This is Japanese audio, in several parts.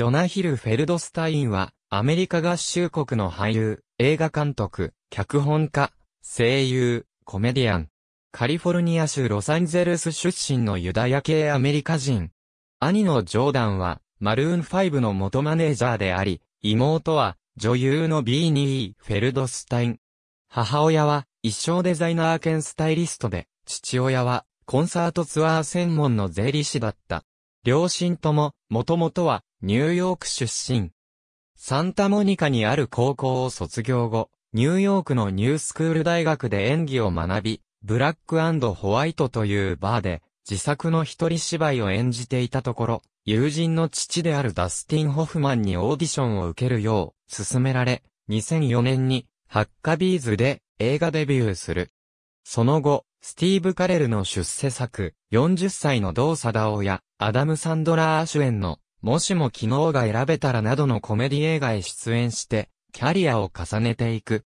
ジョナヒル・フェルドスタインは、アメリカ合衆国の俳優、映画監督、脚本家、声優、コメディアン。カリフォルニア州ロサンゼルス出身のユダヤ系アメリカ人。兄のジョーダンは、マルーン5の元マネージャーであり、妹は、女優のビーニー・フェルドスタイン。母親は、一生デザイナー兼スタイリストで、父親は、コンサートツアー専門の税理士だった。両親とも、もともとは、ニューヨーク出身。サンタモニカにある高校を卒業後、ニューヨークのニュースクール大学で演技を学び、ブラックホワイトというバーで自作の一人芝居を演じていたところ、友人の父であるダスティン・ホフマンにオーディションを受けるよう勧められ、2004年にハッカビーズで映画デビューする。その後、スティーブ・カレルの出世作、40歳の同だおや、アダム・サンドラー・主演のもしも昨日が選べたらなどのコメディ映画へ出演して、キャリアを重ねていく。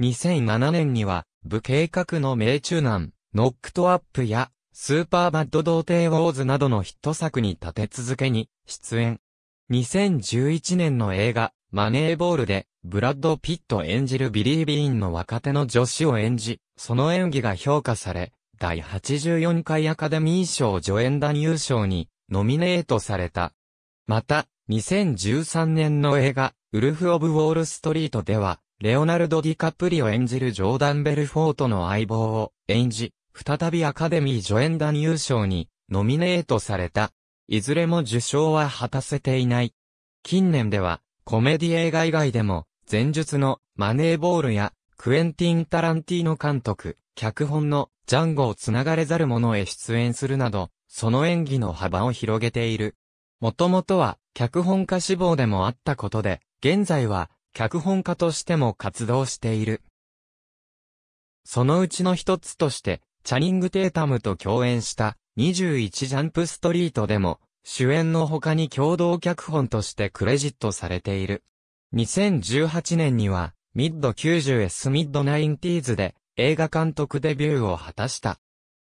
2007年には、部計画の名中難、ノックトアップや、スーパーバッド童貞ウォーズなどのヒット作に立て続けに出演。2011年の映画、マネーボールで、ブラッド・ピット演じるビリー・ビーンの若手の女子を演じ、その演技が評価され、第84回アカデミー賞助演男優賞にノミネートされた。また、2013年の映画、ウルフ・オブ・ウォール・ストリートでは、レオナルド・ディカプリを演じるジョーダン・ベルフォートの相棒を演じ、再びアカデミー助演男優賞にノミネートされた。いずれも受賞は果たせていない。近年では、コメディ映画以外でも、前述のマネーボールや、クエンティン・タランティーノ監督、脚本のジャンゴを繋がれざる者へ出演するなど、その演技の幅を広げている。もともとは脚本家志望でもあったことで、現在は脚本家としても活動している。そのうちの一つとして、チャニング・テータムと共演した21ジャンプストリートでも、主演の他に共同脚本としてクレジットされている。2018年には、ミッド 90S ミッド 90s で映画監督デビューを果たした。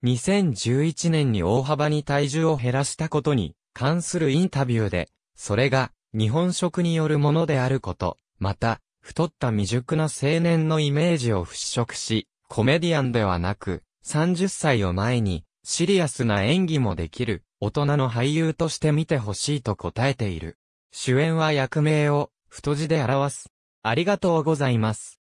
2011年に大幅に体重を減らしたことに関するインタビューで、それが日本食によるものであること、また、太った未熟な青年のイメージを払拭し、コメディアンではなく、30歳を前に、シリアスな演技もできる、大人の俳優として見てほしいと答えている。主演は役名を、太字で表す。ありがとうございます。